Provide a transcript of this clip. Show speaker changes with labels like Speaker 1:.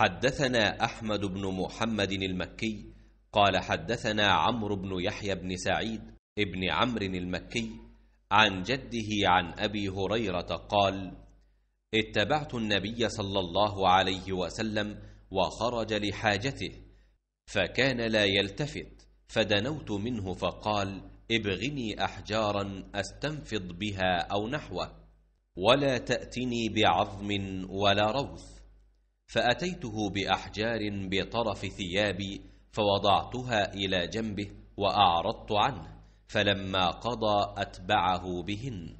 Speaker 1: حدثنا أحمد
Speaker 2: بن محمد المكي قال حدثنا عمرو بن يحيى بن سعيد ابن عمرو المكي عن جده عن أبي هريرة قال اتبعت النبي صلى الله عليه وسلم وخرج لحاجته فكان لا يلتفت فدنوت منه فقال ابغني أحجارا أستنفض بها أو نحوه ولا تأتني بعظم ولا روث فأتيته بأحجار بطرف ثيابي فوضعتها إلى جنبه وأعرضت عنه
Speaker 1: فلما قضى أتبعه بهن